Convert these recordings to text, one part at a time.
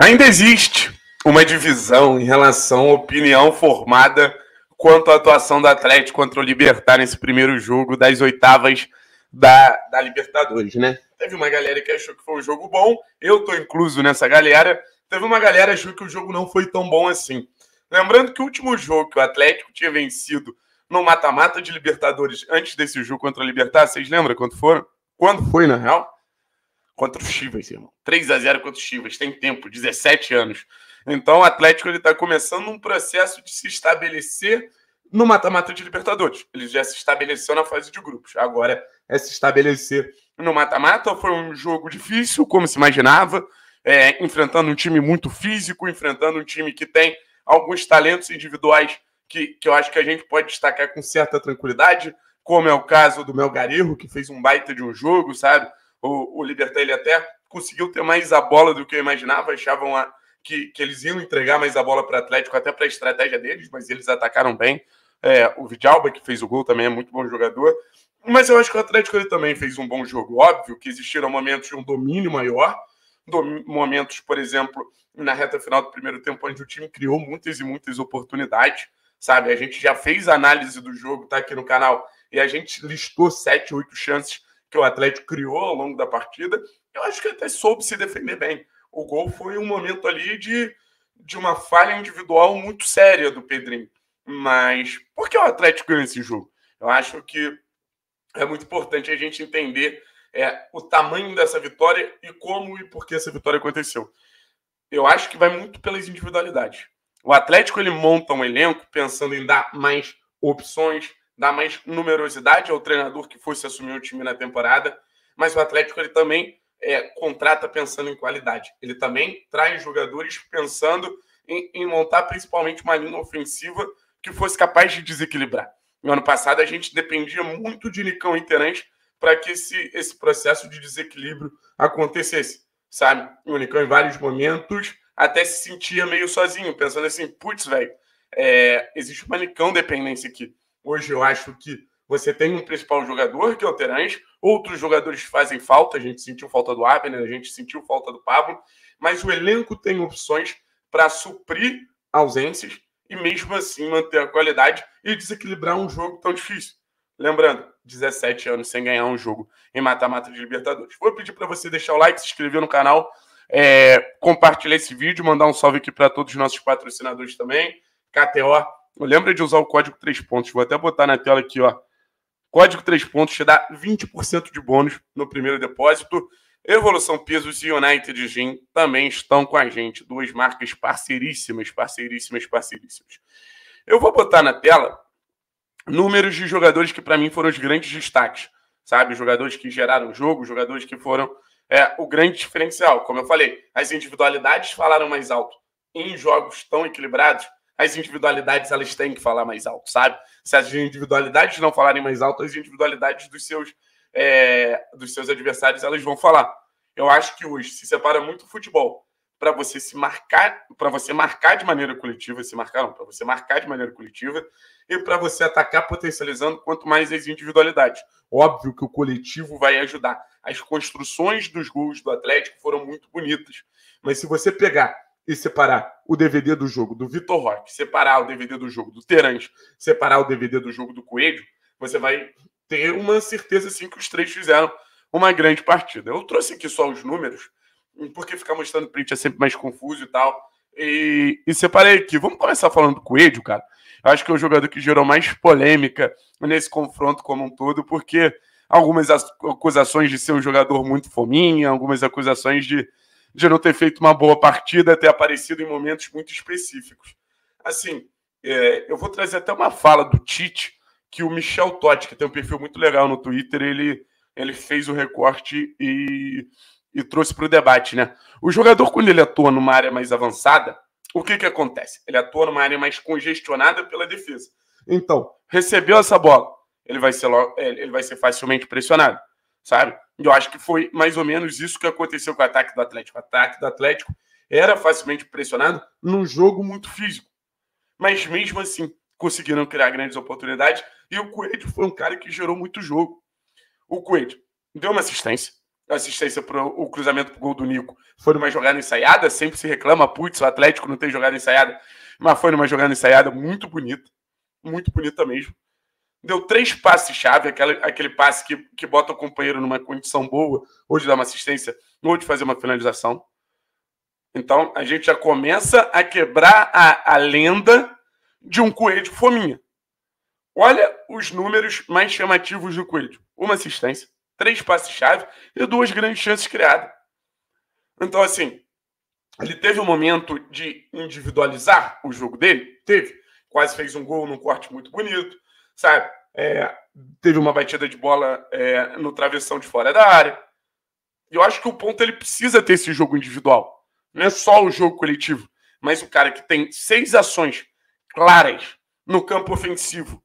Ainda existe uma divisão em relação à opinião formada quanto à atuação do Atlético contra o Libertar nesse primeiro jogo das oitavas da, da Libertadores, né? Teve uma galera que achou que foi um jogo bom, eu tô incluso nessa galera. Teve uma galera que achou que o jogo não foi tão bom assim. Lembrando que o último jogo que o Atlético tinha vencido no mata-mata de Libertadores antes desse jogo contra a Libertar, vocês lembram quanto foram? Quando foi, na real? contra o Chivas, irmão. 3 a 0 contra o Chivas, tem tempo, 17 anos. Então o Atlético está começando um processo de se estabelecer no mata-mata de Libertadores. Ele já se estabeleceu na fase de grupos. Agora é se estabelecer no mata-mata. Foi um jogo difícil, como se imaginava, é, enfrentando um time muito físico, enfrentando um time que tem alguns talentos individuais que, que eu acho que a gente pode destacar com certa tranquilidade, como é o caso do Mel Garirro, que fez um baita de um jogo, sabe? o, o Libertar ele até conseguiu ter mais a bola do que eu imaginava, achavam a, que, que eles iam entregar mais a bola para o Atlético, até para a estratégia deles, mas eles atacaram bem. É, o Vidalba, que fez o gol, também é muito bom jogador. Mas eu acho que o Atlético ele também fez um bom jogo. Óbvio que existiram momentos de um domínio maior, dom... momentos, por exemplo, na reta final do primeiro tempo, onde o time criou muitas e muitas oportunidades, sabe? A gente já fez análise do jogo, tá aqui no canal, e a gente listou sete, oito chances que o Atlético criou ao longo da partida, eu acho que até soube se defender bem. O gol foi um momento ali de, de uma falha individual muito séria do Pedrinho. Mas por que o Atlético ganhou esse jogo? Eu acho que é muito importante a gente entender é, o tamanho dessa vitória e como e por que essa vitória aconteceu. Eu acho que vai muito pelas individualidades. O Atlético ele monta um elenco pensando em dar mais opções, dá mais numerosidade ao treinador que fosse assumir o time na temporada, mas o Atlético ele também é, contrata pensando em qualidade. Ele também traz jogadores pensando em, em montar principalmente uma linha ofensiva que fosse capaz de desequilibrar. No ano passado, a gente dependia muito de Nicão e Terãs para que esse, esse processo de desequilíbrio acontecesse, sabe? O Nicão, em vários momentos, até se sentia meio sozinho, pensando assim: putz, velho, é, existe uma Nicão dependência aqui. Hoje eu acho que você tem um principal jogador, que é o Terãs, outros jogadores fazem falta, a gente sentiu falta do Abner, a gente sentiu falta do Pablo, mas o elenco tem opções para suprir ausências e mesmo assim manter a qualidade e desequilibrar um jogo tão difícil. Lembrando, 17 anos sem ganhar um jogo em mata-mata de Libertadores. Vou pedir para você deixar o like, se inscrever no canal, é, compartilhar esse vídeo, mandar um salve aqui para todos os nossos patrocinadores também, KTO, Lembra de usar o código 3 pontos. Vou até botar na tela aqui, ó. Código 3 pontos te dá 20% de bônus no primeiro depósito. Evolução Pisos e United Gin também estão com a gente. Duas marcas parceiríssimas, parceiríssimas, parceiríssimas. Eu vou botar na tela números de jogadores que para mim foram os grandes destaques, sabe? Jogadores que geraram jogo, jogadores que foram é, o grande diferencial. Como eu falei, as individualidades falaram mais alto em jogos tão equilibrados as individualidades elas têm que falar mais alto, sabe? Se as individualidades não falarem mais alto, as individualidades dos seus, é, dos seus adversários elas vão falar. Eu acho que hoje se separa muito o futebol para você se marcar, para você marcar de maneira coletiva, se marcar para você marcar de maneira coletiva e para você atacar potencializando quanto mais as individualidades. Óbvio que o coletivo vai ajudar. As construções dos gols do Atlético foram muito bonitas, mas se você pegar e separar o DVD do jogo do Vitor Roque, separar o DVD do jogo do Terence, separar o DVD do jogo do Coelho, você vai ter uma certeza sim que os três fizeram uma grande partida. Eu trouxe aqui só os números, porque ficar mostrando print é sempre mais confuso e tal. E, e separei aqui. Vamos começar falando do Coelho, cara. Eu acho que é o jogador que gerou mais polêmica nesse confronto como um todo, porque algumas acusações de ser um jogador muito fominha, algumas acusações de de não ter feito uma boa partida, ter aparecido em momentos muito específicos. Assim, é, eu vou trazer até uma fala do Tite, que o Michel Totti, que tem um perfil muito legal no Twitter, ele, ele fez o recorte e, e trouxe para o debate, né? O jogador, quando ele atua numa área mais avançada, o que, que acontece? Ele atua numa área mais congestionada pela defesa. Então, recebeu essa bola, ele vai ser, ele vai ser facilmente pressionado sabe? Eu acho que foi mais ou menos isso que aconteceu com o ataque do Atlético. O ataque do Atlético era facilmente pressionado num jogo muito físico. Mas mesmo assim, conseguiram criar grandes oportunidades. E o Coelho foi um cara que gerou muito jogo. O Coelho deu uma assistência. Assistência para o cruzamento para o gol do Nico. Foi numa jogada ensaiada, sempre se reclama, putz, o Atlético não tem jogada ensaiada. Mas foi numa jogada ensaiada muito bonita. Muito bonita mesmo deu três passes-chave, aquele, aquele passe que, que bota o companheiro numa condição boa, ou de dar uma assistência, ou de fazer uma finalização. Então, a gente já começa a quebrar a, a lenda de um coelho de fominha. Olha os números mais chamativos do coelho: uma assistência, três passes-chave e duas grandes chances criadas. Então, assim, ele teve um momento de individualizar o jogo dele? Teve. Quase fez um gol num corte muito bonito sabe? É, teve uma batida de bola é, no travessão de fora da área. Eu acho que o ponto ele precisa ter esse jogo individual. Não é só o jogo coletivo, mas o cara que tem seis ações claras no campo ofensivo,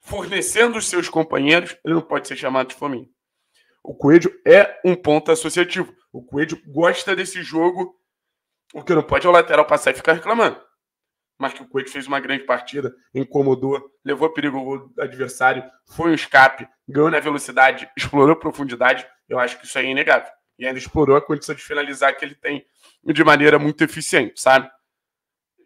fornecendo os seus companheiros, ele não pode ser chamado de fominha. O Coelho é um ponto associativo. O Coelho gosta desse jogo. O que não pode é o lateral passar e ficar reclamando mas que o Coelho fez uma grande partida, incomodou, levou perigo ao adversário, foi um escape, ganhou na velocidade, explorou profundidade. Eu acho que isso aí é inegável. E ainda explorou a condição de finalizar que ele tem de maneira muito eficiente, sabe?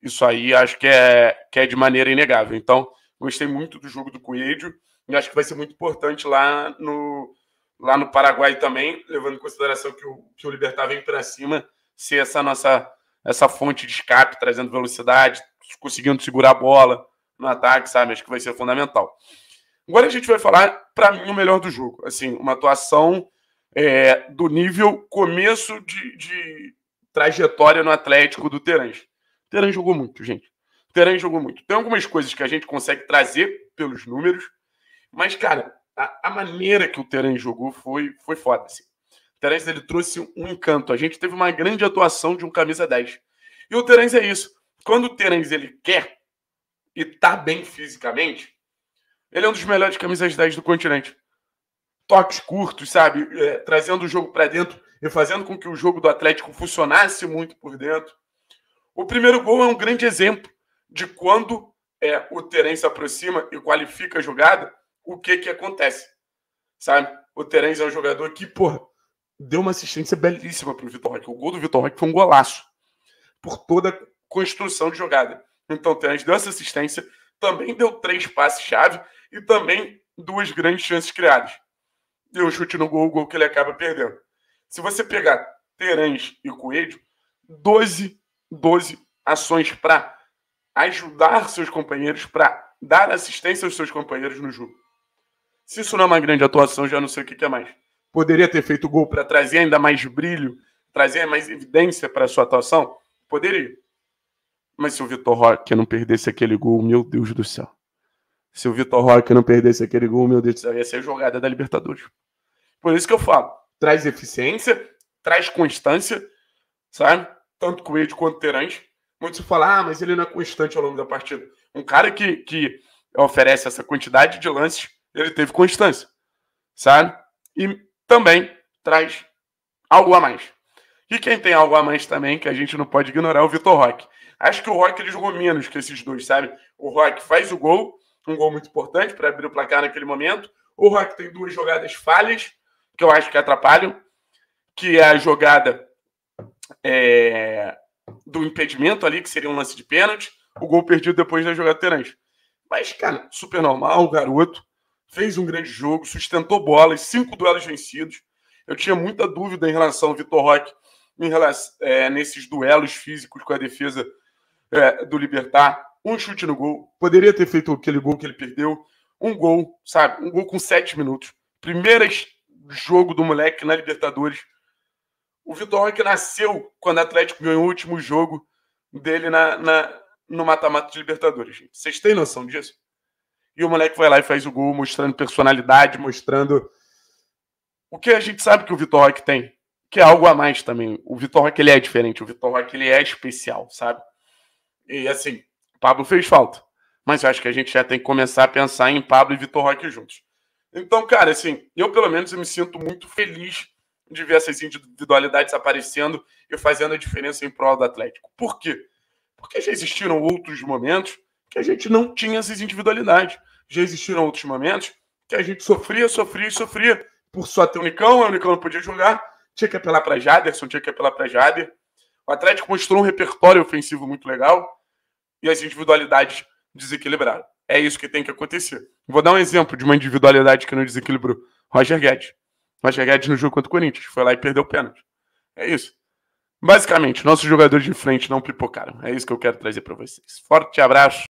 Isso aí acho que é, que é de maneira inegável. Então, gostei muito do jogo do Coelho e acho que vai ser muito importante lá no, lá no Paraguai também, levando em consideração que o, que o Libertar vem para cima, ser essa nossa essa fonte de escape, trazendo velocidade, conseguindo segurar a bola no ataque, sabe? Acho que vai ser fundamental. Agora a gente vai falar, para mim, o melhor do jogo. Assim, uma atuação é, do nível começo de, de trajetória no Atlético do Terãs. O Terãs jogou muito, gente. O Terãs jogou muito. Tem algumas coisas que a gente consegue trazer pelos números, mas, cara, a, a maneira que o Terãs jogou foi, foi foda, assim. O Terãs, ele trouxe um encanto. A gente teve uma grande atuação de um camisa 10. E o Terãs é isso quando o Terence ele quer e tá bem fisicamente, ele é um dos melhores camisas 10 do continente. Toques curtos, sabe? É, trazendo o jogo para dentro e fazendo com que o jogo do Atlético funcionasse muito por dentro. O primeiro gol é um grande exemplo de quando é, o Terence aproxima e qualifica a jogada, o que que acontece, sabe? O Terence é um jogador que, porra, deu uma assistência belíssima para o Vitor Roque. O gol do Vitor Roque foi um golaço. Por toda construção de jogada. Então, o Terence deu essa assistência, também deu três passes-chave e também duas grandes chances criadas. Deu chute no gol, o gol que ele acaba perdendo. Se você pegar Terence e Coelho, 12, 12 ações para ajudar seus companheiros, para dar assistência aos seus companheiros no jogo. Se isso não é uma grande atuação, já não sei o que é mais. Poderia ter feito gol para trazer ainda mais brilho, trazer mais evidência para sua atuação? Poderia. Mas se o Vitor Roque não perdesse aquele gol, meu Deus do céu. Se o Vitor Roque não perdesse aquele gol, meu Deus do céu, ia ser jogada da Libertadores. Por isso que eu falo, traz eficiência, traz constância, sabe? Tanto com ele quanto Terence. Muitos falam, ah, mas ele não é constante ao longo da partida. Um cara que, que oferece essa quantidade de lances, ele teve constância, sabe? E também traz algo a mais. E quem tem algo a mais também, que a gente não pode ignorar, é o Vitor Roque. Acho que o Rock ele jogou menos que esses dois, sabe? O Rock faz o gol, um gol muito importante para abrir o placar naquele momento. O Rock tem duas jogadas falhas, que eu acho que atrapalham, que é a jogada é, do impedimento ali, que seria um lance de pênalti, o gol perdido depois da jogada terante. Mas, cara, super normal, o garoto fez um grande jogo, sustentou bolas, cinco duelos vencidos. Eu tinha muita dúvida em relação ao Vitor Roque em relação, é, nesses duelos físicos com a defesa é, do Libertar, um chute no gol, poderia ter feito aquele gol que ele perdeu, um gol, sabe? Um gol com sete minutos. Primeiro jogo do moleque na Libertadores. O Vitor que nasceu quando o Atlético ganhou o último jogo dele na, na no mata-mata de Libertadores. Vocês têm noção disso? E o moleque vai lá e faz o gol, mostrando personalidade, mostrando o que a gente sabe que o Vitor Roque tem, que é algo a mais também. O Vitor Roque ele é diferente, o Vitor Roque ele é especial, sabe? E assim, Pablo fez falta. Mas eu acho que a gente já tem que começar a pensar em Pablo e Vitor Roque juntos. Então, cara, assim, eu pelo menos eu me sinto muito feliz de ver essas individualidades aparecendo e fazendo a diferença em prol do Atlético. Por quê? Porque já existiram outros momentos que a gente não tinha essas individualidades. Já existiram outros momentos que a gente sofria, sofria, e sofria por só ter o Unicão, o Unicão não podia jogar, tinha que apelar para Jaderson, tinha que apelar para Jader. O Atlético mostrou um repertório ofensivo muito legal, e as individualidades desequilibraram. É isso que tem que acontecer. Vou dar um exemplo de uma individualidade que não desequilibrou. Roger Guedes. Roger Guedes no jogo contra o Corinthians. Foi lá e perdeu o pênalti. É isso. Basicamente, nossos jogadores de frente não pipocaram. É isso que eu quero trazer para vocês. Forte abraço.